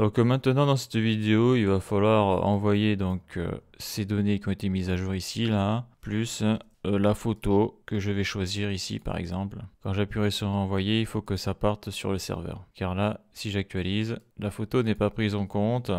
Donc euh, maintenant dans cette vidéo, il va falloir envoyer donc euh, ces données qui ont été mises à jour ici là, plus euh, la photo que je vais choisir ici par exemple. Quand j'appuierai sur envoyer, il faut que ça parte sur le serveur. Car là, si j'actualise, la photo n'est pas prise en compte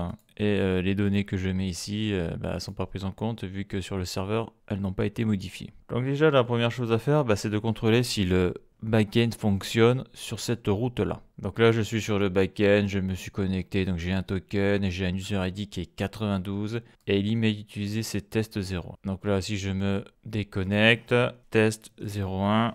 et euh, les données que je mets ici ne euh, bah, sont pas prises en compte vu que sur le serveur elles n'ont pas été modifiées. Donc déjà la première chose à faire bah, c'est de contrôler si le backend fonctionne sur cette route là. Donc là je suis sur le backend, je me suis connecté, donc j'ai un token et j'ai un user ID qui est 92 et il m'a utilisé c'est tests 0. Donc là si je me déconnecte, test 01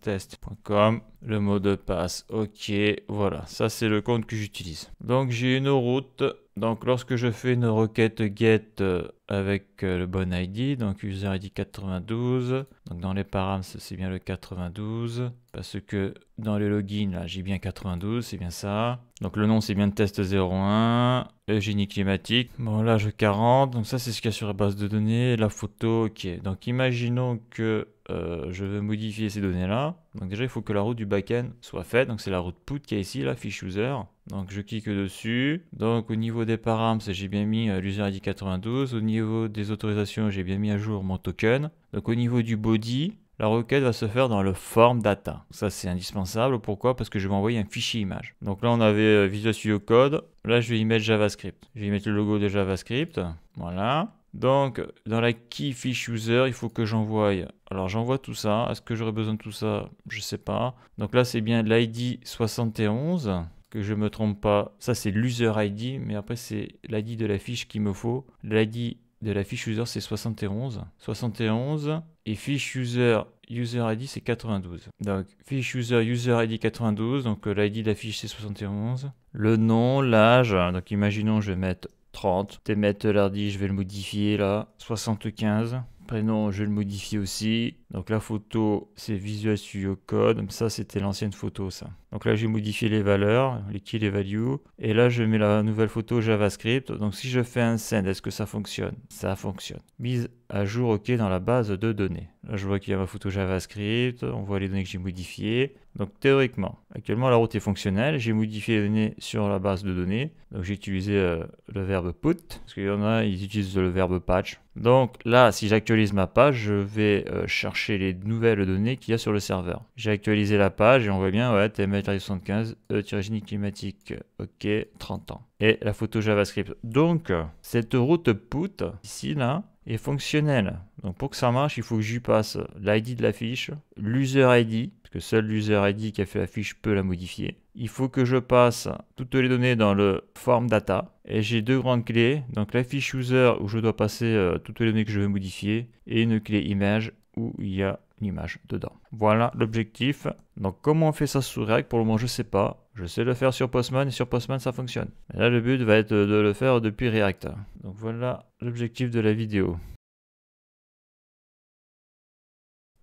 test.com, le mot de passe, ok, voilà, ça c'est le compte que j'utilise. Donc j'ai une route donc lorsque je fais une requête get euh, avec euh, le bon ID, donc user ID 92, donc dans les params c'est bien le 92, parce que dans les logins là j'ai bien 92, c'est bien ça. Donc le nom c'est bien test 01, génie climatique. Bon là je 40, donc ça c'est ce qu'il y a sur la base de données, la photo, ok. Donc imaginons que euh, je veux modifier ces données là. Donc déjà il faut que la route du backend soit faite, donc c'est la route put qui est ici, la fiche user. Donc je clique dessus. Donc au niveau des paramètres, j'ai bien mis l'user ID 92. Au niveau des autorisations, j'ai bien mis à jour mon token. Donc au niveau du body, la requête va se faire dans le form data. Ça c'est indispensable. Pourquoi Parce que je vais envoyer un fichier image. Donc là on avait euh, Visual Studio Code. Là je vais y mettre JavaScript. Je vais y mettre le logo de JavaScript. Voilà. Donc dans la key fish user, il faut que j'envoie. Alors j'envoie tout ça. Est-ce que j'aurais besoin de tout ça Je sais pas. Donc là c'est bien l'ID 71 que je me trompe pas. Ça, c'est l'user ID, mais après, c'est l'ID de la fiche qu'il me faut. L'ID de la fiche user, c'est 71. 71. Et fiche user, user ID, c'est 92. Donc, fiche user, user ID 92. Donc, euh, l'ID de la fiche, c'est 71. Le nom, l'âge. Hein. Donc, imaginons, je vais mettre 30. T'es mettre l'ordi, je vais le modifier là. 75. Prénom, je vais le modifier aussi. Donc la photo, c'est Visual Studio Code. ça, c'était l'ancienne photo, ça. Donc là, j'ai modifié les valeurs, les key, les values. Et là, je mets la nouvelle photo JavaScript. Donc si je fais un send, est-ce que ça fonctionne Ça fonctionne. Mise à jour OK dans la base de données. Là, je vois qu'il y a ma photo JavaScript. On voit les données que j'ai modifiées. Donc théoriquement, actuellement la route est fonctionnelle, j'ai modifié les données sur la base de données, donc j'ai utilisé euh, le verbe put, parce qu'il y en a, ils utilisent le verbe patch. Donc là, si j'actualise ma page, je vais euh, chercher les nouvelles données qu'il y a sur le serveur. J'ai actualisé la page et on voit bien, ouais, TML-75, e climatique, ok, 30 ans. Et la photo JavaScript. Donc, cette route put, ici là, est fonctionnelle. Donc pour que ça marche, il faut que j'y passe l'ID de la fiche, l'user ID, seul user ID qui a fait la fiche peut la modifier. Il faut que je passe toutes les données dans le form data et j'ai deux grandes clés, donc la fiche user où je dois passer euh, toutes les données que je veux modifier et une clé image où il y a une image dedans. Voilà l'objectif. Donc comment on fait ça sous React Pour le moment je sais pas. Je sais le faire sur Postman et sur Postman ça fonctionne. là le but va être de le faire depuis React. Donc voilà l'objectif de la vidéo.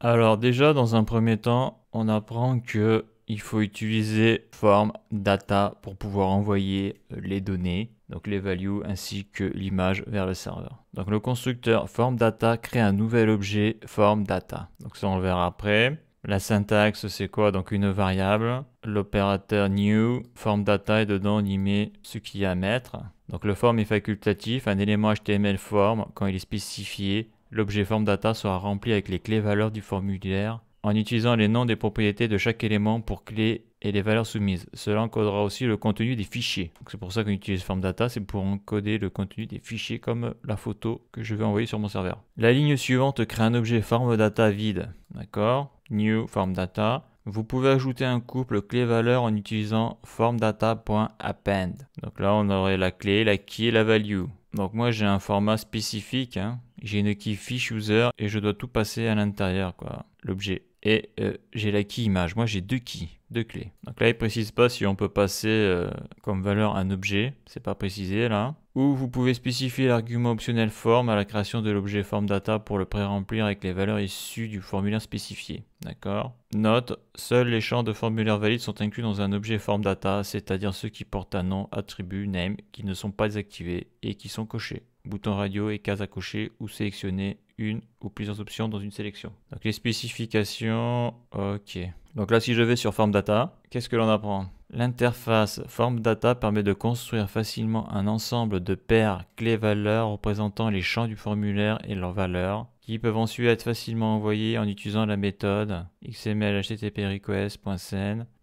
Alors déjà, dans un premier temps, on apprend que il faut utiliser form data pour pouvoir envoyer les données, donc les values ainsi que l'image vers le serveur. Donc le constructeur form data crée un nouvel objet form data. Donc ça on le verra après. La syntaxe c'est quoi Donc une variable, l'opérateur new, form data et dedans on y met ce qu'il y a à mettre. Donc le form est facultatif, un élément HTML form quand il est spécifié L'objet FormData sera rempli avec les clés valeurs du formulaire en utilisant les noms des propriétés de chaque élément pour clés et les valeurs soumises. Cela encodera aussi le contenu des fichiers. C'est pour ça qu'on utilise FormData, c'est pour encoder le contenu des fichiers comme la photo que je vais envoyer sur mon serveur. La ligne suivante crée un objet FormData vide. D'accord New FormData. Vous pouvez ajouter un couple clé-valeur en utilisant formdata.append. Donc là, on aurait la clé, la key et la value. Donc moi, j'ai un format spécifique. Hein j'ai une key fish user et je dois tout passer à l'intérieur, quoi, l'objet. Et euh, j'ai la key image. Moi, j'ai deux keys, deux clés. Donc là, il précise pas si on peut passer euh, comme valeur un objet. C'est pas précisé là. Ou vous pouvez spécifier l'argument optionnel form à la création de l'objet form data pour le pré-remplir avec les valeurs issues du formulaire spécifié. D'accord Note, seuls les champs de formulaire valides sont inclus dans un objet form data, c'est-à-dire ceux qui portent un nom, attribut, name, qui ne sont pas désactivés et qui sont cochés bouton radio et case à cocher ou sélectionner une ou plusieurs options dans une sélection. Donc les spécifications, ok. Donc là si je vais sur Form Data, qu'est-ce que l'on apprend L'interface Form Data permet de construire facilement un ensemble de paires clés-valeurs représentant les champs du formulaire et leurs valeurs qui peuvent ensuite être facilement envoyés en utilisant la méthode xml http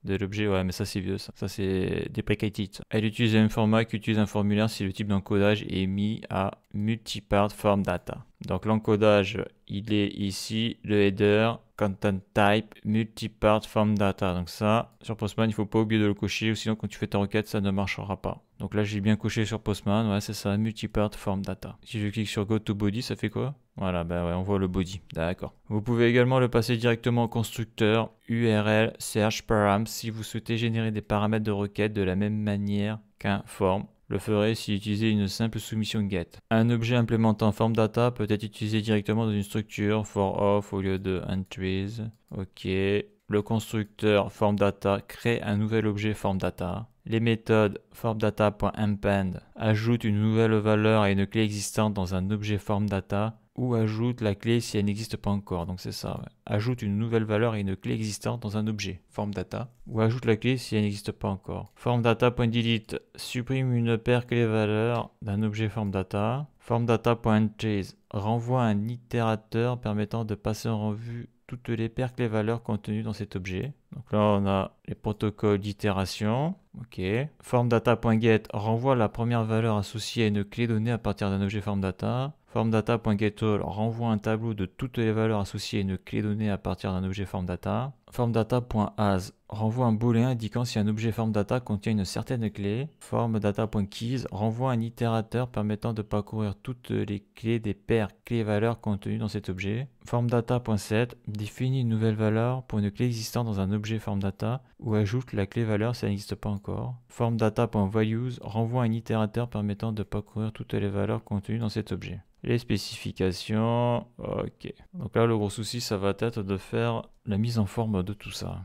de l'objet. Ouais, mais ça c'est vieux, ça. Ça c'est deprecated. Elle utilise le même format qu'utilise un formulaire si le type d'encodage est mis à multipart form data. Donc l'encodage, il est ici, le header, content type, multipart form data. Donc ça, sur Postman, il ne faut pas oublier de le cocher, sinon quand tu fais ta requête, ça ne marchera pas. Donc là, j'ai bien coché sur Postman, ouais, c'est ça, multipart form data. Si je clique sur go to body, ça fait quoi voilà, bah on voit le body. D'accord. Vous pouvez également le passer directement au constructeur URL search params si vous souhaitez générer des paramètres de requête de la même manière qu'un form. Le ferait si utilisez une simple soumission get. Un objet implémentant formData peut être utilisé directement dans une structure for off au lieu de entries. Ok. Le constructeur formData crée un nouvel objet formData. Les méthodes formdata.append ajoutent une nouvelle valeur à une clé existante dans un objet formdata ou ajoute la clé si elle n'existe pas encore. Donc c'est ça. Ajoute une nouvelle valeur et une clé existante dans un objet, form data, ou ajoute la clé si elle n'existe pas encore. Form data.delete supprime une paire clé-valeur d'un objet form data. Form renvoie un itérateur permettant de passer en revue toutes les paires clés-valeurs contenues dans cet objet. Donc là, on a les protocoles d'itération. OK. FormData.get renvoie la première valeur associée à une clé donnée à partir d'un objet FormData. FormData.getAll renvoie un tableau de toutes les valeurs associées à une clé donnée à partir d'un objet FormData formdata.as renvoie un booléen indiquant si un objet formdata contient une certaine clé. Formdata.keys renvoie un itérateur permettant de parcourir toutes les clés des paires clés-valeurs contenues dans cet objet. Formdata.set définit une nouvelle valeur pour une clé existante dans un objet formdata ou ajoute la clé-valeur si elle n'existe pas encore. Formdata.values renvoie un itérateur permettant de parcourir toutes les valeurs contenues dans cet objet. Les spécifications, ok. Donc là, le gros souci, ça va être de faire la mise en forme de tout ça.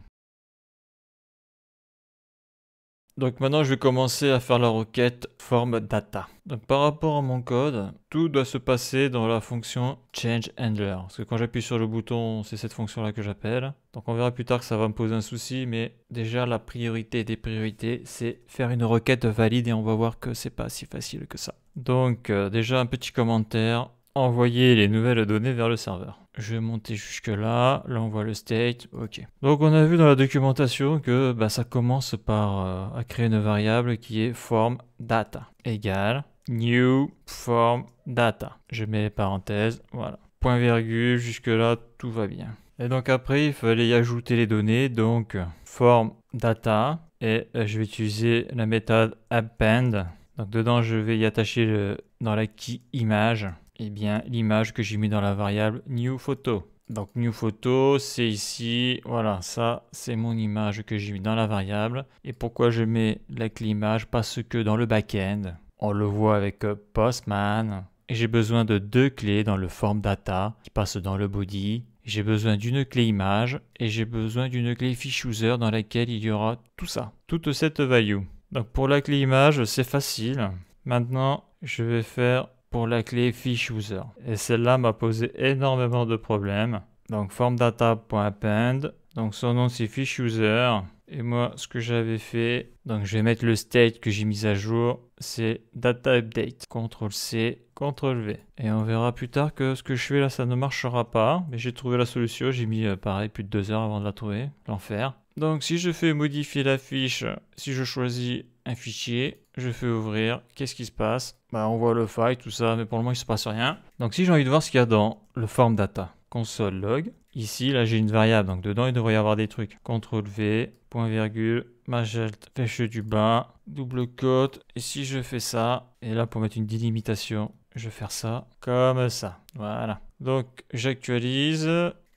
Donc maintenant, je vais commencer à faire la requête form data. Donc par rapport à mon code, tout doit se passer dans la fonction change handler. Parce que quand j'appuie sur le bouton, c'est cette fonction-là que j'appelle. Donc on verra plus tard que ça va me poser un souci, mais déjà la priorité des priorités, c'est faire une requête valide et on va voir que c'est pas si facile que ça. Donc euh, déjà un petit commentaire envoyer les nouvelles données vers le serveur. Je vais monter jusque là, là on voit le state, ok. Donc on a vu dans la documentation que bah, ça commence par euh, à créer une variable qui est form data égale new form data. Je mets les parenthèses, voilà. Point virgule, jusque là tout va bien. Et donc après il fallait y ajouter les données, donc form data et euh, je vais utiliser la méthode append. Donc dedans je vais y attacher le, dans la key image eh bien l'image que j'ai mis dans la variable new photo. Donc new photo, c'est ici, voilà, ça c'est mon image que j'ai mis dans la variable. Et pourquoi je mets la clé image Parce que dans le back-end, on le voit avec euh, Postman, et j'ai besoin de deux clés dans le form data qui passe dans le body. J'ai besoin d'une clé image et j'ai besoin d'une clé fiche user dans laquelle il y aura tout ça, toute cette value. Donc pour la clé image, c'est facile. Maintenant, je vais faire pour la clé fish user. Et celle-là m'a posé énormément de problèmes. Donc formdata.append, donc son nom c'est fish user. Et moi ce que j'avais fait, donc je vais mettre le state que j'ai mis à jour, c'est data update. CTRL C, CTRL V. Et on verra plus tard que ce que je fais là ça ne marchera pas. Mais j'ai trouvé la solution, j'ai mis euh, pareil plus de deux heures avant de la trouver, l'enfer. Donc si je fais modifier la fiche, si je choisis un fichier, je fais ouvrir, qu'est-ce qui se passe bah, On voit le file, tout ça, mais pour le moment il ne se passe rien. Donc si j'ai envie de voir ce qu'il y a dans le form data, console log, ici là j'ai une variable, donc dedans il devrait y avoir des trucs. CTRL V, point virgule, majelt, flèche du bas, double cote, et si je fais ça, et là pour mettre une délimitation, je vais faire ça comme ça. Voilà. Donc j'actualise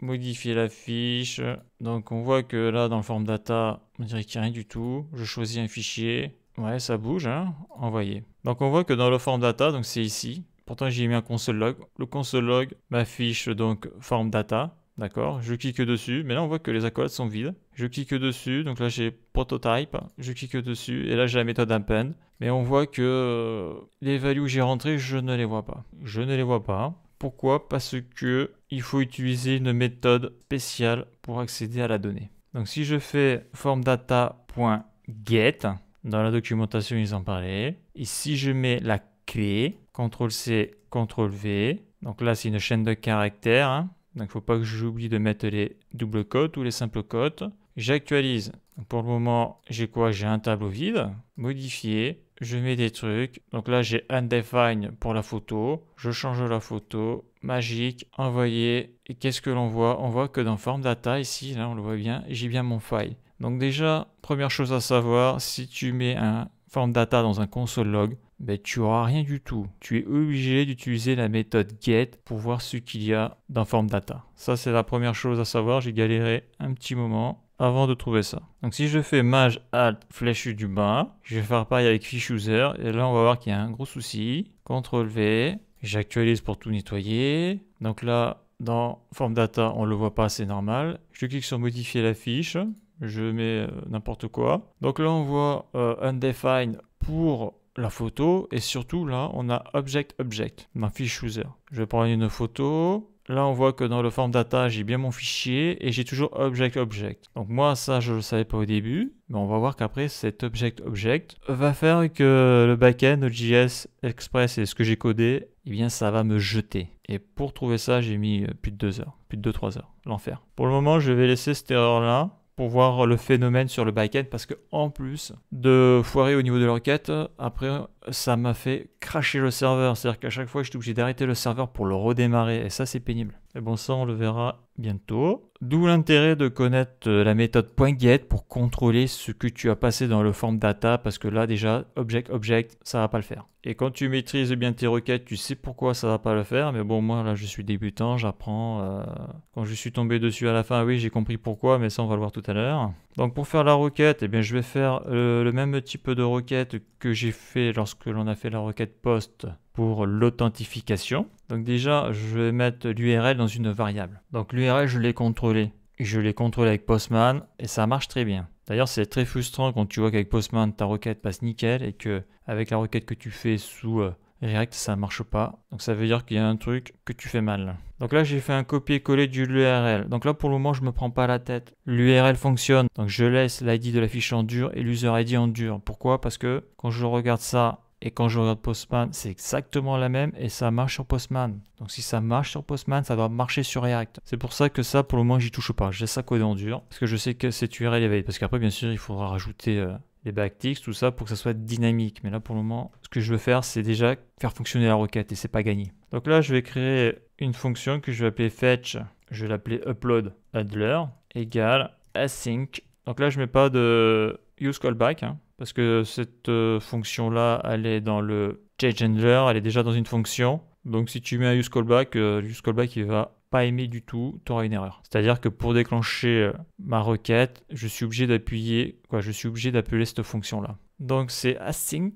modifier la fiche. Donc on voit que là dans le form data, on dirait qu'il n'y a rien du tout. Je choisis un fichier. Ouais, ça bouge, hein envoyer. Donc on voit que dans le form data, donc c'est ici. Pourtant j'ai mis un console log. Le console log m'affiche donc form data. D'accord, je clique dessus, mais là on voit que les accolades sont vides. Je clique dessus, donc là j'ai prototype, je clique dessus, et là j'ai la méthode append. Mais on voit que euh, les values que j'ai rentré je ne les vois pas. Je ne les vois pas. Pourquoi Parce que il faut utiliser une méthode spéciale pour accéder à la donnée. Donc si je fais formdata.get, dans la documentation ils en parlaient, si je mets la clé, CTRL-C, CTRL-V, donc là c'est une chaîne de caractères, hein. donc il ne faut pas que j'oublie de mettre les doubles cotes ou les simples cotes. J'actualise. Pour le moment, j'ai quoi J'ai un tableau vide, modifier, je mets des trucs. Donc là, j'ai undefined pour la photo. Je change la photo. Magique, envoyer. Et qu'est-ce que l'on voit On voit que dans form data, ici, là, on le voit bien, j'ai bien mon file. Donc déjà, première chose à savoir, si tu mets un form data dans un console log, ben, tu auras rien du tout. Tu es obligé d'utiliser la méthode get pour voir ce qu'il y a dans form data. Ça, c'est la première chose à savoir. J'ai galéré un petit moment avant de trouver ça. Donc si je fais mage alt flèche du bas, je vais faire pareil avec fish user, et là on va voir qu'il y a un gros souci. CTRL V, j'actualise pour tout nettoyer. Donc là, dans forme data, on le voit pas, c'est normal. Je clique sur modifier la fiche, je mets euh, n'importe quoi. Donc là on voit euh, undefined pour la photo et surtout là on a object object, ma fiche user. Je vais prendre une photo, Là, on voit que dans le form data, j'ai bien mon fichier et j'ai toujours object object. Donc moi, ça, je ne le savais pas au début, mais on va voir qu'après, cet object object va faire que le backend, le JS Express et ce que j'ai codé, eh bien, ça va me jeter. Et pour trouver ça, j'ai mis euh, plus de 2 heures, plus de 2-3 heures, l'enfer. Pour le moment, je vais laisser cette erreur-là pour voir le phénomène sur le backend parce que en plus de foirer au niveau de requête après ça m'a fait cracher le serveur. C'est-à-dire qu'à chaque fois j'étais obligé d'arrêter le serveur pour le redémarrer et ça c'est pénible. Et bon ça on le verra bientôt. D'où l'intérêt de connaître euh, la méthode .get pour contrôler ce que tu as passé dans le form data parce que là déjà object object ça va pas le faire. Et quand tu maîtrises bien tes requêtes, tu sais pourquoi ça va pas le faire. Mais bon moi là je suis débutant, j'apprends. Euh, quand je suis tombé dessus à la fin, oui j'ai compris pourquoi, mais ça on va le voir tout à l'heure. Donc pour faire la requête, eh bien je vais faire euh, le même type de requête que j'ai fait lorsque l'on a fait la requête post pour l'authentification. Donc déjà, je vais mettre l'URL dans une variable. Donc l'URL, je l'ai contrôlé. Je l'ai contrôlé avec Postman et ça marche très bien. D'ailleurs, c'est très frustrant quand tu vois qu'avec Postman, ta requête passe nickel et que avec la requête que tu fais sous euh, React, ça marche pas. Donc ça veut dire qu'il y a un truc que tu fais mal. Donc là, j'ai fait un copier-coller du url Donc là, pour le moment, je me prends pas la tête. L'URL fonctionne. Donc je laisse l'ID de la fiche en dur et l'user ID en dur. Pourquoi Parce que quand je regarde ça et quand je regarde Postman, c'est exactement la même et ça marche sur Postman. Donc si ça marche sur Postman, ça doit marcher sur React. C'est pour ça que ça, pour le moment, j'y touche pas. J'ai ça codé en dur parce que je sais que c'est URL est Parce qu'après, bien sûr, il faudra rajouter euh, les backticks, tout ça pour que ça soit dynamique. Mais là, pour le moment, ce que je veux faire, c'est déjà faire fonctionner la requête et c'est pas gagné. Donc là, je vais créer une fonction que je vais appeler fetch. Je vais l'appeler upload handler égale async. Donc là, je mets pas de use callback. Hein parce que cette euh, fonction-là, elle est dans le handler, elle est déjà dans une fonction. Donc si tu mets un use callback, euh, le use callback il va pas aimer du tout, tu auras une erreur. C'est-à-dire que pour déclencher euh, ma requête, je suis obligé d'appuyer, quoi, je suis obligé d'appeler cette fonction-là. Donc c'est async,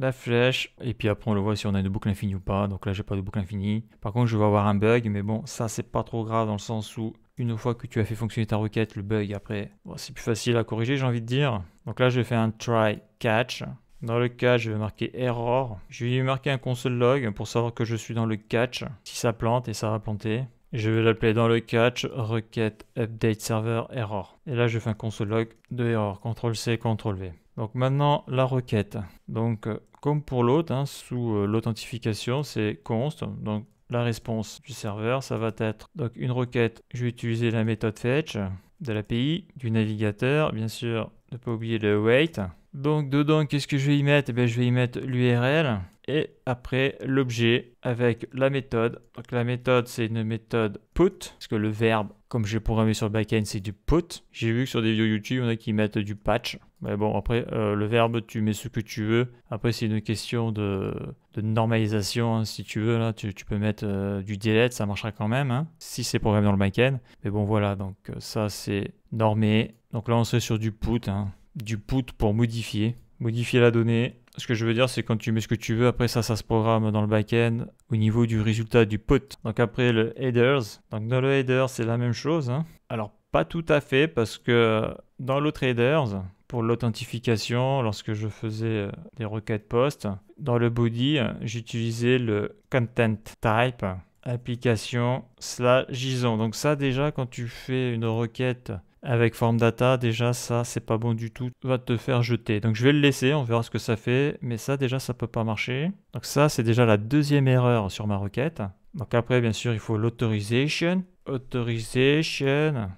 la flèche, et puis après on le voit si on a une boucle infinie ou pas. Donc là j'ai pas de boucle infinie. Par contre je vais avoir un bug, mais bon ça c'est pas trop grave dans le sens où une fois que tu as fait fonctionner ta requête, le bug, après, c'est plus facile à corriger, j'ai envie de dire. Donc là, je vais faire un try catch. Dans le catch, je vais marquer error. Je vais marquer un console log pour savoir que je suis dans le catch. Si ça plante, et ça va planter. Je vais l'appeler dans le catch requête update server error. Et là, je fais un console log de error. CTRL C, CTRL V. Donc maintenant, la requête. Donc, euh, comme pour l'autre, hein, sous euh, l'authentification, c'est const. Donc, la réponse du serveur, ça va être donc une requête. Je vais utiliser la méthode fetch de l'API, du navigateur, bien sûr, ne pas oublier le wait, donc dedans, qu'est-ce que je vais y mettre eh Je vais y mettre l'URL et après l'objet avec la méthode. Donc la méthode, c'est une méthode put, parce que le verbe, comme j'ai programmé sur le backend, c'est du put. J'ai vu que sur des vidéos YouTube, il y en a qui mettent du patch. Mais bon, après, euh, le verbe, tu mets ce que tu veux. Après, c'est une question de, normalisation, hein, si tu veux. Là, tu, peux mettre euh, du delete, ça marchera quand même, hein, si c'est programmé dans le backend. Mais bon, voilà, donc euh, ça, c'est normé. Donc là, on serait sur du put. Hein du put pour modifier, modifier la donnée. Ce que je veux dire, c'est quand tu mets ce que tu veux, après ça, ça se programme dans le backend au niveau du résultat du put. Donc après le headers. Donc dans le header, c'est la même chose. Hein. Alors pas tout à fait parce que dans l'autre headers, pour l'authentification, lorsque je faisais des euh, requêtes post, dans le body, j'utilisais le content type application slash JSON. Donc ça déjà, quand tu fais une requête avec form data, déjà ça c'est pas bon du tout, va te faire jeter. Donc je vais le laisser, on verra ce que ça fait, mais ça déjà ça peut pas marcher. Donc ça c'est déjà la deuxième erreur sur ma requête. Donc après bien sûr il faut l'autorisation, autorisation.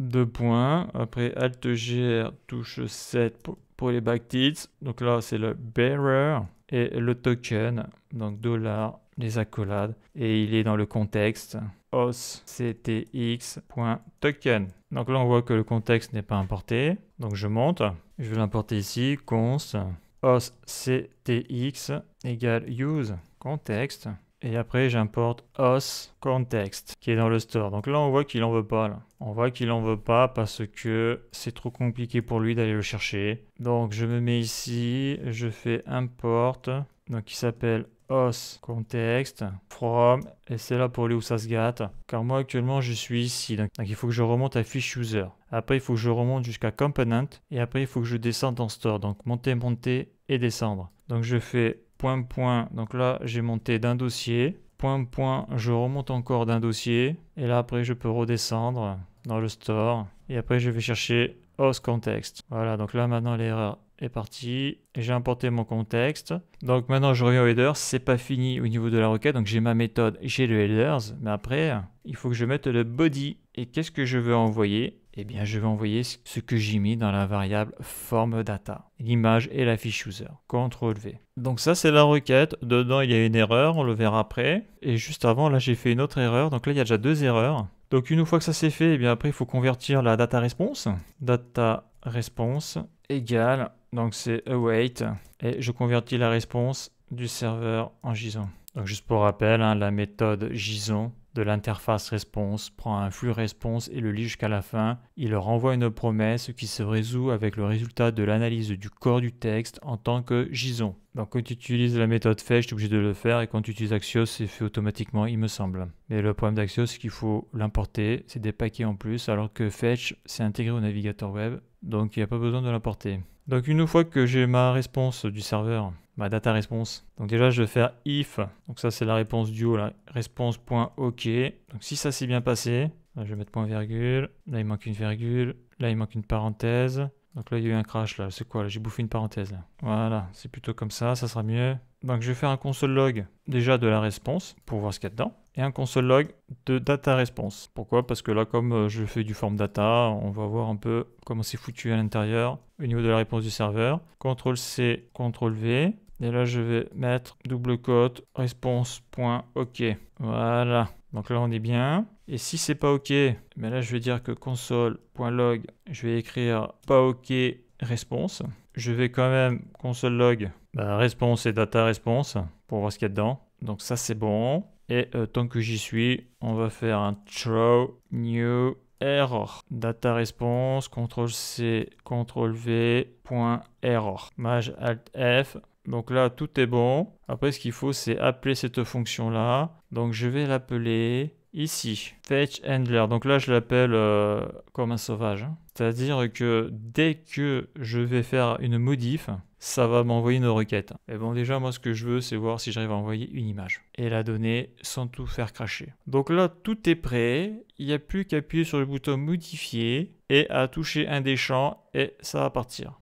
deux points, après alt gr touche 7 pour, les backtits Donc là c'est le bearer et le token, donc dollar, les accolades, et il est dans le contexte os .token donc là, on voit que le contexte n'est pas importé. Donc je monte. Je vais l'importer ici. const os ctx égale use context, Et après, j'importe os context qui est dans le store. Donc là, on voit qu'il n'en veut pas. On voit qu'il n'en veut pas parce que c'est trop compliqué pour lui d'aller le chercher. Donc je me mets ici. Je fais import. Donc il s'appelle os contexte from et c'est là pour aller où ça se gâte car moi actuellement je suis ici donc, il faut que je remonte à fish user après il faut que je remonte jusqu'à component et après il faut que je descende dans store donc monter monter et descendre donc je fais point point donc là j'ai monté d'un dossier point point je remonte encore d'un dossier et là après je peux redescendre dans le store et après je vais chercher os context voilà donc là maintenant l'erreur est parti. J'ai importé mon contexte. Donc maintenant, je reviens au headers. C'est pas fini au niveau de la requête. Donc j'ai ma méthode, j'ai le headers. Mais après, il faut que je mette le body. Et qu'est-ce que je veux envoyer Eh bien, je vais envoyer ce que j'ai mis dans la variable form data, l'image et la fiche user. CTRL V. Donc ça, c'est la requête. Dedans, il y a une erreur. On le verra après. Et juste avant, là, j'ai fait une autre erreur. Donc là, il y a déjà deux erreurs. Donc une fois que ça c'est fait, eh bien après il faut convertir la data response. Data response égale donc c'est await et je convertis la réponse du serveur en JSON. Donc juste pour rappel, hein, la méthode JSON de l'interface response prend un flux response et le lit jusqu'à la fin. Il renvoie une promesse qui se résout avec le résultat de l'analyse du corps du texte en tant que JSON. Donc quand tu utilises la méthode fetch, tu es obligé de le faire, et quand tu utilises Axios, c'est fait automatiquement, il me semble. Mais le problème d'Axios, c'est qu'il faut l'importer, c'est des paquets en plus, alors que Fetch, c'est intégré au navigateur web, donc il n'y a pas besoin de l'importer. Donc une fois que j'ai ma réponse du serveur, ma data response, donc déjà je vais faire if, donc ça c'est la réponse du haut, la response.ok, donc si ça s'est bien passé, je vais mettre point virgule, là il manque une virgule, là il manque une parenthèse, donc là, il y a eu un crash, là. C'est quoi J'ai bouffé une parenthèse, Voilà, c'est plutôt comme ça, ça sera mieux. Donc je vais faire un console log déjà de la réponse pour voir ce qu'il y a dedans et un console log de data response. Pourquoi Parce que là comme euh, je fais du form data, on va voir un peu comment c'est foutu à l'intérieur au niveau de la réponse du serveur. CTRL C, CTRL V et là je vais mettre double cote response.ok. OK. Voilà. Donc là on est bien. Et si c'est pas OK, mais ben là je vais dire que console.log, je vais écrire pas OK response. Je vais quand même console.log, log ben, response et data response pour voir ce qu'il y a dedans. Donc ça c'est bon. Et euh, tant que j'y suis, on va faire un throw new error. Data response, CTRL C, CTRL V, point error. Maj Alt F. Donc là, tout est bon. Après, ce qu'il faut, c'est appeler cette fonction-là. Donc je vais l'appeler ici, fetch handler. Donc là, je l'appelle euh, comme un sauvage. Hein. C'est-à-dire que dès que je vais faire une modif, ça va m'envoyer une requête. Et bon, déjà, moi, ce que je veux, c'est voir si j'arrive à envoyer une image et la donner sans tout faire cracher. Donc là, tout est prêt. Il n'y a plus qu'à appuyer sur le bouton modifier et à toucher un des champs et ça va partir.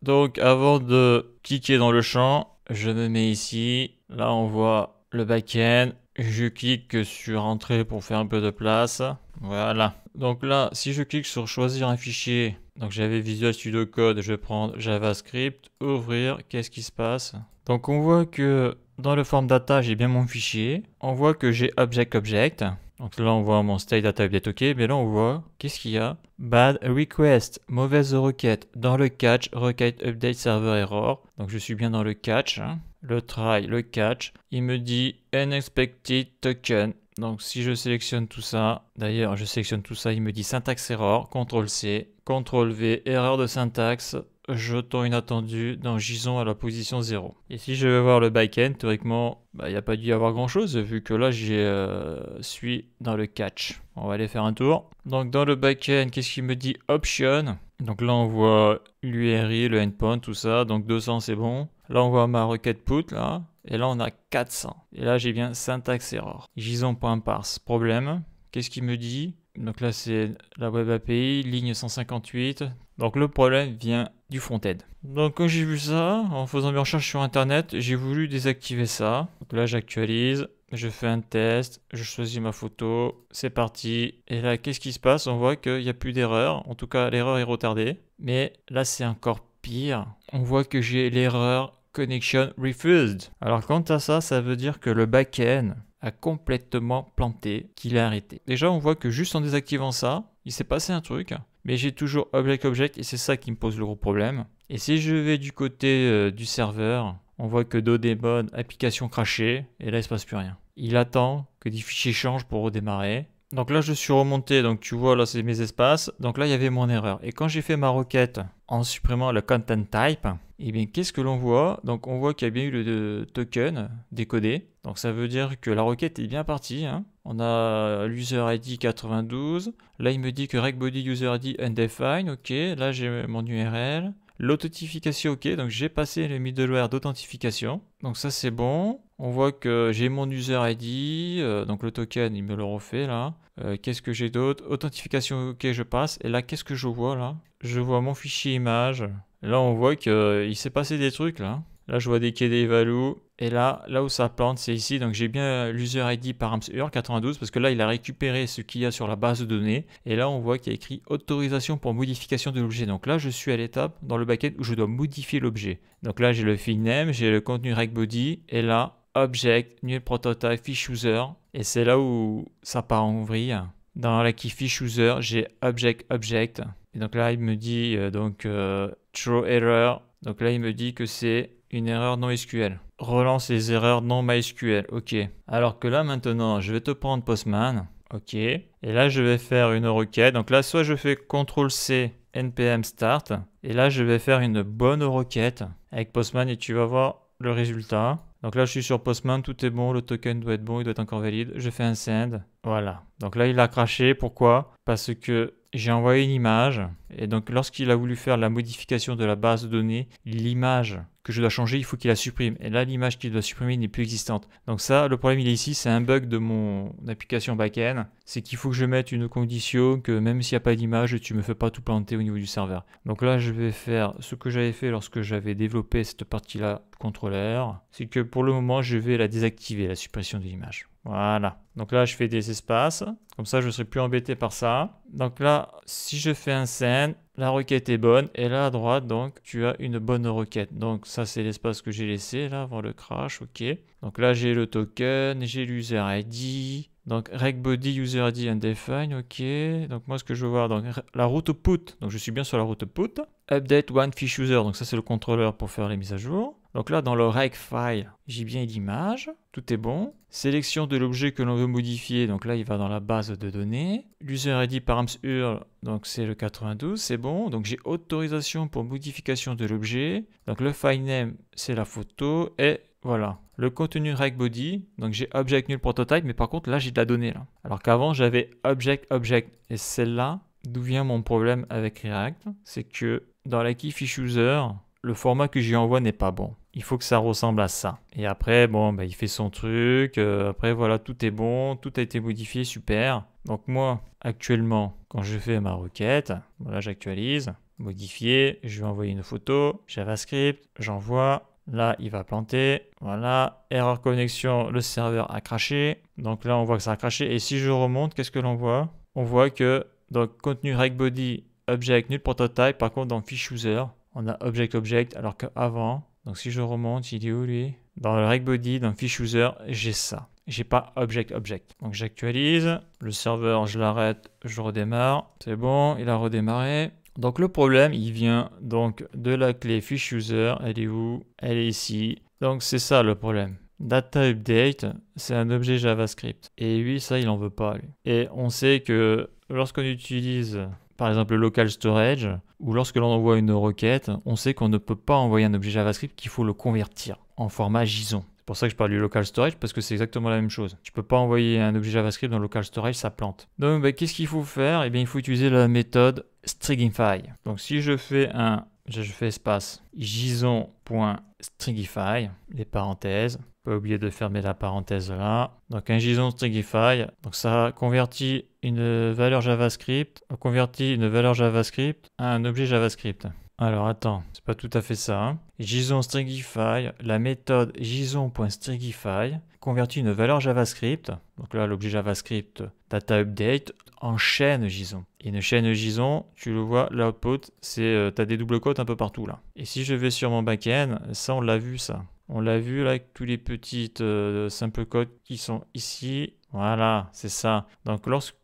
Donc avant de cliquer dans le champ, je me mets ici. Là, on voit le back-end. Je clique sur Entrée pour faire un peu de place. Voilà. Donc là, si je clique sur Choisir un fichier, donc j'avais Visual Studio Code, je vais prendre JavaScript, ouvrir, qu'est-ce qui se passe Donc on voit que dans le form data, j'ai bien mon fichier. On voit que j'ai Object Object. Donc là, on voit mon state data update OK, mais là, on voit, qu'est-ce qu'il y a Bad request, mauvaise requête. Dans le catch, requête update server error. Donc je suis bien dans le catch. Hein. Le try, le catch. Il me dit unexpected token. Donc si je sélectionne tout ça, d'ailleurs je sélectionne tout ça, il me dit syntaxe error, CTRL C, CTRL V, erreur de syntaxe, jetons inattendu dans Gison à la position 0. Et si je vais voir le back-end, théoriquement, il bah, n'y a pas dû y avoir grand-chose, vu que là, je euh, suis dans le catch. On va aller faire un tour. Donc dans le back-end, qu'est-ce qu'il me dit Option. Donc là, on voit l'URI, le endpoint, tout ça. Donc 200, c'est bon. Là, on voit ma requête put, là. Et là, on a 400. Et là, j'ai bien syntaxe error. Gison.parse. Problème. Qu'est-ce qu'il me dit donc là, c'est la web API, ligne 158, donc le problème vient du front-end. Donc quand j'ai vu ça, en faisant mes recherches sur internet, j'ai voulu désactiver ça. Donc là j'actualise, je fais un test, je choisis ma photo, c'est parti. Et là qu'est-ce qui se passe On voit qu'il n'y a plus d'erreur, en tout cas l'erreur est retardée. Mais là c'est encore pire, on voit que j'ai l'erreur connection refused. Alors quant à ça, ça veut dire que le back-end a complètement planté, qu'il a arrêté. Déjà on voit que juste en désactivant ça, il s'est passé un truc mais j'ai toujours object object et c'est ça qui me pose le gros problème. Et si je vais du côté euh, du serveur, on voit que Dodemon, application crachée, et là il se passe plus rien. Il attend que des fichiers changent pour redémarrer. Donc là je suis remonté, donc tu vois là c'est mes espaces, donc là il y avait mon erreur. Et quand j'ai fait ma requête en supprimant le content type, et eh bien qu'est-ce que l'on voit Donc on voit qu'il y a bien eu le token décodé, donc ça veut dire que la requête est bien partie. Hein. On a l'user ID 92. Là, il me dit que body user ID undefined. OK, là, j'ai mon URL. L'authentification, OK. Donc j'ai passé le middleware d'authentification. Donc ça, c'est bon. On voit que j'ai mon user ID. Euh, donc le token, il me le refait là. Euh, qu'est-ce que j'ai d'autre Authentification, OK, je passe. Et là, qu'est-ce que je vois là Je vois mon fichier image. Là, on voit qu'il euh, s'est passé des trucs là. Là, je vois des des Values. Et là, là où ça plante, c'est ici. Donc j'ai bien l'user ID par 92 parce que là, il a récupéré ce qu'il y a sur la base de données. Et là, on voit qu'il y a écrit autorisation pour modification de l'objet. Donc là, je suis à l'étape dans le backend où je dois modifier l'objet. Donc là, j'ai le fill name, j'ai le contenu reg body et là, object, null prototype, fish user. Et c'est là où ça part en vrille. Dans la key fish user, j'ai object, object. Et donc là, il me dit euh, donc euh, true error. Donc là, il me dit que c'est une erreur non SQL relance les erreurs non MySQL. Ok. Alors que là maintenant, je vais te prendre Postman. Ok. Et là, je vais faire une requête. Donc là, soit je fais CTRL-C, npm start. Et là, je vais faire une bonne requête avec Postman et tu vas voir le résultat. Donc là, je suis sur Postman, tout est bon, le token doit être bon, il doit être encore valide. Je fais un send. Voilà. Donc là, il a craché. Pourquoi Parce que j'ai envoyé une image, et donc lorsqu'il a voulu faire la modification de la base de données, l'image que je dois changer, il faut qu'il la supprime. Et là, l'image qu'il doit supprimer n'est plus existante. Donc ça, le problème, il est ici, c'est un bug de mon application backend. C'est qu'il faut que je mette une condition que même s'il n'y a pas d'image, tu ne me fais pas tout planter au niveau du serveur. Donc là, je vais faire ce que j'avais fait lorsque j'avais développé cette partie-là contrôleur. C'est que pour le moment, je vais la désactiver, la suppression de l'image. Voilà. Donc là, je fais des espaces. Comme ça, je ne serai plus embêté par ça. Donc là, si je fais un scène, la requête est bonne. Et là, à droite, donc, tu as une bonne requête. Donc ça, c'est l'espace que j'ai laissé là avant le crash. OK. Donc là, j'ai le token, j'ai l'user ID. Donc RegBody user ID undefined, ok. Donc moi ce que je veux voir, donc la route put, donc je suis bien sur la route put. Update one fish user, donc ça c'est le contrôleur pour faire les mises à jour. Donc là, dans le rec file, j'ai bien l'image, tout est bon. Sélection de l'objet que l'on veut modifier, donc là, il va dans la base de données. L'user ID params URL, donc c'est le 92, c'est bon. Donc j'ai autorisation pour modification de l'objet. Donc le file name, c'est la photo et voilà. Le contenu rec body, donc j'ai object null prototype, mais par contre là j'ai de la donnée là. Alors qu'avant j'avais object object et celle-là, d'où vient mon problème avec React, c'est que dans la key user, le format que j'y envoie n'est pas bon il faut que ça ressemble à ça. Et après, bon, bah, il fait son truc. Euh, après, voilà, tout est bon, tout a été modifié, super. Donc moi, actuellement, quand je fais ma requête, voilà, j'actualise, modifier, je vais envoyer une photo, JavaScript, j'envoie. Là, il va planter. Voilà, erreur connexion, le serveur a craché. Donc là, on voit que ça a craché. Et si je remonte, qu'est-ce que l'on voit On voit que, donc, contenu reg body, object, nul prototype. Par contre, dans fish user, on a object object, alors qu'avant, donc si je remonte, il est où lui Dans le reg body, dans fish user, j'ai ça. J'ai pas object object. Donc j'actualise, le serveur je l'arrête, je redémarre. C'est bon, il a redémarré. Donc le problème, il vient donc de la clé fish user, elle est où Elle est ici. Donc c'est ça le problème. Data update, c'est un objet JavaScript. Et lui, ça, il en veut pas. Lui. Et on sait que lorsqu'on utilise par exemple le local storage, ou lorsque l'on envoie une requête, on sait qu'on ne peut pas envoyer un objet JavaScript, qu'il faut le convertir en format JSON. C'est pour ça que je parle du local storage parce que c'est exactement la même chose. Tu ne peux pas envoyer un objet JavaScript dans le local storage, ça plante. Donc ben, qu'est-ce qu'il faut faire eh il faut utiliser la méthode stringify. Donc si je fais un je fais espace json.stringify, les parenthèses, pas oublier de fermer la parenthèse là. Donc un JSON Stringify. Donc ça convertit une valeur JavaScript. Euh, convertit une valeur JavaScript à un objet JavaScript. Alors attends, c'est pas tout à fait ça. Hein. JSON Stringify, la méthode JSON.stringify convertit une valeur JavaScript, donc là l'objet JavaScript data update, en chaîne JSON. Et une chaîne JSON, tu le vois, l'output, c'est euh, tu as des doubles cotes un peu partout là. Et si je vais sur mon backend, ça on l'a vu ça. On l'a vu là avec tous les petits euh, simples codes qui sont ici. Voilà, c'est ça. Donc lorsque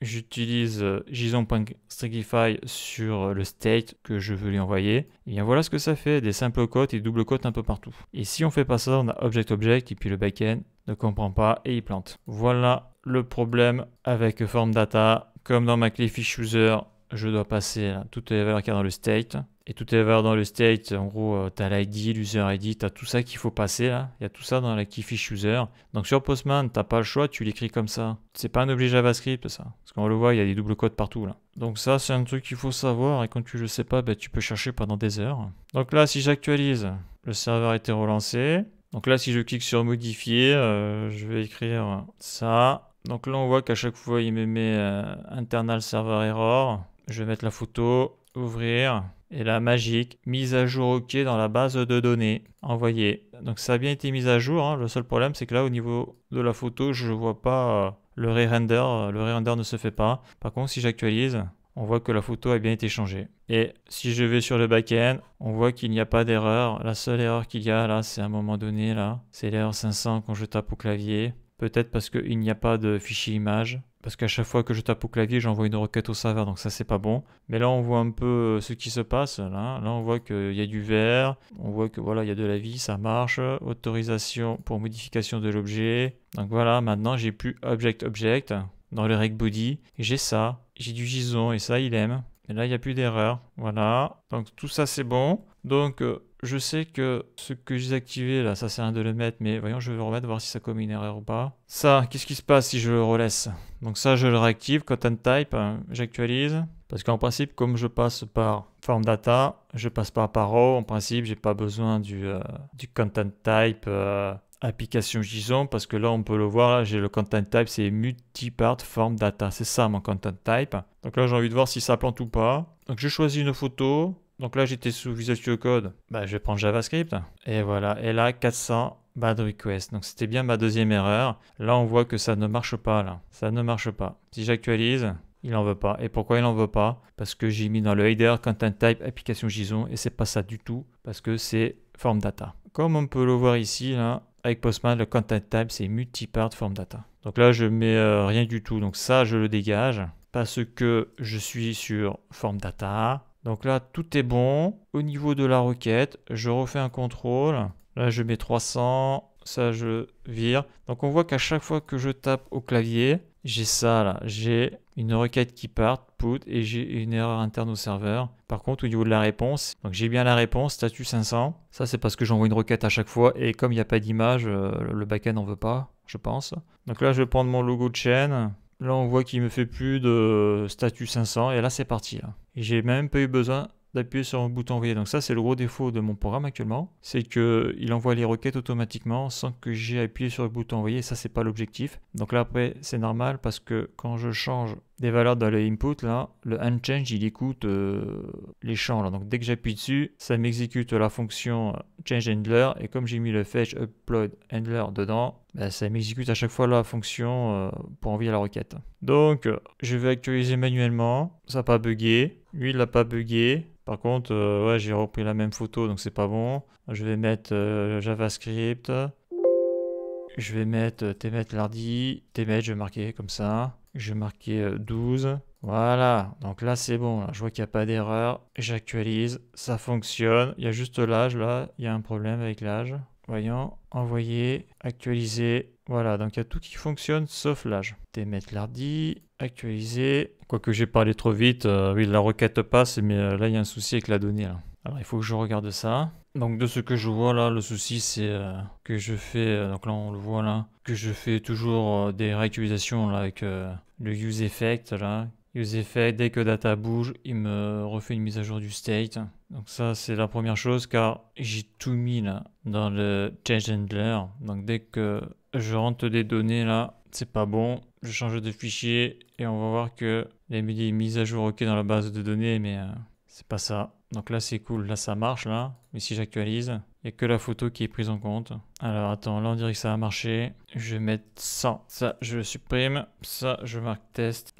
j'utilise euh, json.strictify sur euh, le state que je veux lui envoyer, et eh bien voilà ce que ça fait, des simples codes et double codes un peu partout. Et si on fait pas ça, on a object object et puis le backend ne comprend pas et il plante. Voilà le problème avec form data. Comme dans ma clé fish user, je dois passer toutes les valeurs qui sont dans le state et tout est vers dans le state. En gros, euh, tu as l'ID, l'user ID, tu as tout ça qu'il faut passer là. Il y a tout ça dans la keyfish user. Donc sur Postman, tu pas le choix, tu l'écris comme ça. C'est pas un objet JavaScript ça. Parce qu'on le voit, il y a des doubles codes partout là. Donc ça, c'est un truc qu'il faut savoir et quand tu le sais pas, ben, tu peux chercher pendant des heures. Donc là, si j'actualise, le serveur a été relancé. Donc là, si je clique sur modifier, euh, je vais écrire ça. Donc là, on voit qu'à chaque fois, il me met euh, internal server error. Je vais mettre la photo, ouvrir. Et la magique, mise à jour OK dans la base de données. Envoyé. Donc ça a bien été mis à jour. Hein. Le seul problème, c'est que là, au niveau de la photo, je ne vois pas euh, le re-render. Euh, le re-render ne se fait pas. Par contre, si j'actualise, on voit que la photo a bien été changée. Et si je vais sur le back-end, on voit qu'il n'y a pas d'erreur. La seule erreur qu'il y a là, c'est à un moment donné, là, c'est l'erreur 500 quand je tape au clavier. Peut-être parce qu'il n'y a pas de fichier image parce qu'à chaque fois que je tape au clavier, j'envoie une requête au serveur, donc ça c'est pas bon. Mais là, on voit un peu euh, ce qui se passe. Là, hein. là on voit qu'il y a du vert, on voit que voilà, il y a de la vie, ça marche. Autorisation pour modification de l'objet. Donc voilà, maintenant j'ai plus object object dans le reg body. J'ai ça, j'ai du JSON et ça il aime. Et là, il n'y a plus d'erreur. Voilà. Donc tout ça c'est bon. Donc, euh, je sais que ce que j'ai activé là, ça sert à rien de le mettre, mais voyons, je vais le remettre, voir si ça commet une erreur ou pas. Ça, qu'est-ce qui se passe si je le relaisse Donc ça, je le réactive, content type, hein, j'actualise. Parce qu'en principe, comme je passe par form data, je passe par paro, en principe, j'ai pas besoin du, euh, content type euh, application JSON, parce que là, on peut le voir, là, j'ai le content type, c'est multipart form data. C'est ça mon content type. Donc là, j'ai envie de voir si ça plante ou pas. Donc je choisis une photo, donc là, j'étais sous Visual Studio Code. Bah, je vais prendre JavaScript. Et voilà. Et là, 400 bad Requests. Donc c'était bien ma deuxième erreur. Là, on voit que ça ne marche pas. Là, ça ne marche pas. Si j'actualise, il n'en veut pas. Et pourquoi il n'en veut pas Parce que j'ai mis dans le header content type application JSON et c'est pas ça du tout parce que c'est form data. Comme on peut le voir ici, avec Postman, le content type c'est multipart form data. Donc là, je mets euh, rien du tout. Donc ça, je le dégage parce que je suis sur form data donc là, tout est bon. Au niveau de la requête, je refais un contrôle. Là, je mets 300. Ça, je vire. Donc on voit qu'à chaque fois que je tape au clavier, j'ai ça là. J'ai une requête qui part, put, et j'ai une erreur interne au serveur. Par contre, au niveau de la réponse, j'ai bien la réponse, statut 500. Ça, c'est parce que j'envoie une requête à chaque fois, et comme il n'y a pas d'image, euh, le backend n'en veut pas, je pense. Donc là, je vais prendre mon logo de chaîne. Là, on voit qu'il me fait plus de statut 500 et là, c'est parti. J'ai même pas eu besoin d'appuyer sur le bouton envoyer. Donc ça, c'est le gros défaut de mon programme actuellement, c'est que il envoie les requêtes automatiquement sans que j'ai appuyé sur le bouton envoyer. ça, c'est pas l'objectif. Donc là après, c'est normal parce que quand je change des valeurs dans le input là, le unChange il écoute euh, les champs Donc dès que j'appuie dessus, ça m'exécute la fonction euh, change handler et comme j'ai mis le fetch upload handler dedans, ben, ça m'exécute à chaque fois la fonction euh, pour envoyer la requête. Donc je vais actualiser manuellement, ça n'a pas bugué, lui il n'a pas bugué, par contre, euh, ouais, j'ai repris la même photo, donc c'est pas bon. Je vais mettre euh, JavaScript. Je vais mettre Temet euh, e Lardi, Temet, e je vais marquer comme ça. Je vais marquer 12. Voilà, donc là c'est bon. Je vois qu'il n'y a pas d'erreur. J'actualise. Ça fonctionne. Il y a juste l'âge là. Il y a un problème avec l'âge. Voyons, envoyer, actualiser. Voilà, donc il y a tout qui fonctionne sauf l'âge. Démettre l'ardi, actualiser. Quoique j'ai parlé trop vite, euh, oui, la requête passe, mais euh, là il y a un souci avec la donnée. Alors il faut que je regarde ça. Donc de ce que je vois là, le souci c'est euh, que je fais, donc là on le voit là, que je fais toujours des réactualisations avec le use effect là. Use effect, dès que data bouge, il me refait une mise à jour du state. Donc ça, c'est la première chose, car j'ai tout mis là dans le change handler. Donc dès que je rentre des données là, c'est pas bon. Je change de fichier et on va voir que les mises à jour ok dans la base de données, mais euh, c'est pas ça. Donc là, c'est cool, là ça marche là. Mais si j'actualise, il n'y a que la photo qui est prise en compte. Alors attends, là on dirait que ça a marché. Je vais mettre 100. Ça, je supprime. Ça, je marque test.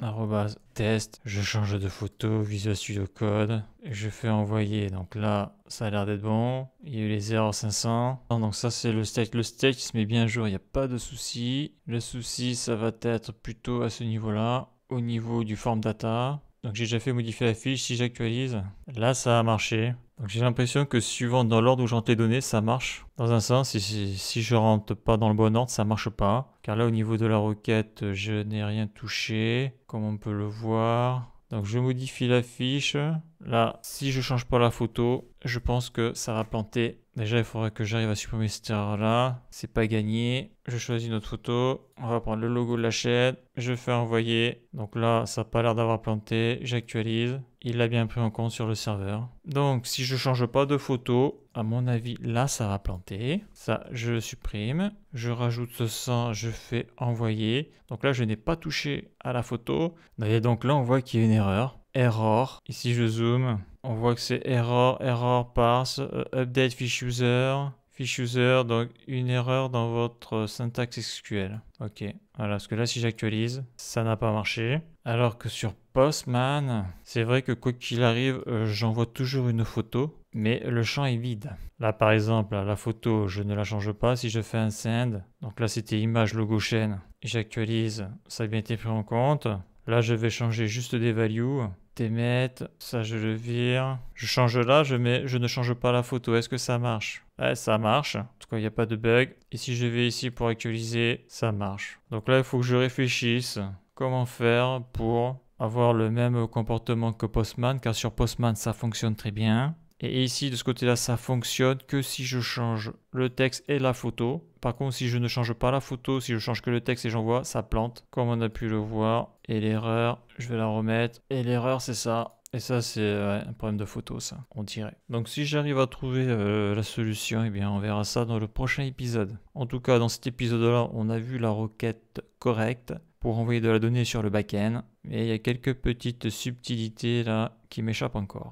test. Je change de photo, Visual Studio Code. Je fais envoyer. Donc là, ça a l'air d'être bon. Il y a eu les erreurs 500. Ah, donc ça, c'est le stack. Le stack se met bien à jour. Il n'y a pas de souci. Le souci, ça va être plutôt à ce niveau-là. Au niveau du form data. Donc j'ai déjà fait modifier la fiche, si j'actualise, là ça a marché. Donc j'ai l'impression que suivant dans l'ordre où j'en ai donné, ça marche. Dans un sens, si, si, je rentre pas dans le bon ordre, ça marche pas. Car là au niveau de la requête, je n'ai rien touché, comme on peut le voir. Donc je modifie la fiche. Là, si je change pas la photo, je pense que ça va planter Déjà, il faudrait que j'arrive à supprimer cette erreur-là. C'est pas gagné. Je choisis notre photo. On va prendre le logo de la chaîne. Je fais envoyer. Donc là, ça n'a pas l'air d'avoir planté. J'actualise. Il l'a bien pris en compte sur le serveur. Donc, si je change pas de photo, à mon avis, là, ça va planter. Ça, je supprime. Je rajoute ce sang. Je fais envoyer. Donc là, je n'ai pas touché à la photo. donc là, on voit qu'il y a une erreur. Error. Ici, je zoome on voit que c'est error, error parse, euh, update fish user, fish user, donc une erreur dans votre syntaxe SQL. Ok, voilà, parce que là, si j'actualise, ça n'a pas marché. Alors que sur Postman, c'est vrai que quoi qu'il arrive, euh, j'envoie toujours une photo, mais le champ est vide. Là, par exemple, la photo, je ne la change pas. Si je fais un send, donc là, c'était image logo chaîne, j'actualise, ça a bien été pris en compte. Là, je vais changer juste des values. Temet, ça je le vire. Je change là, je, mets, je ne change pas la photo. Est-ce que ça marche Ouais, ça marche. En tout cas, il n'y a pas de bug. Et si je vais ici pour actualiser, ça marche. Donc là, il faut que je réfléchisse comment faire pour avoir le même comportement que Postman, car sur Postman, ça fonctionne très bien. Et ici, de ce côté-là, ça fonctionne que si je change le texte et la photo. Par contre, si je ne change pas la photo, si je change que le texte et j'envoie, ça plante, comme on a pu le voir. Et l'erreur, je vais la remettre. Et l'erreur, c'est ça. Et ça, c'est un problème de photo, ça, on dirait. Donc si j'arrive à trouver euh, la solution, eh bien, on verra ça dans le prochain épisode. En tout cas, dans cet épisode-là, on a vu la requête correcte pour envoyer de la donnée sur le back-end. Mais il y a quelques petites subtilités là qui m'échappent encore.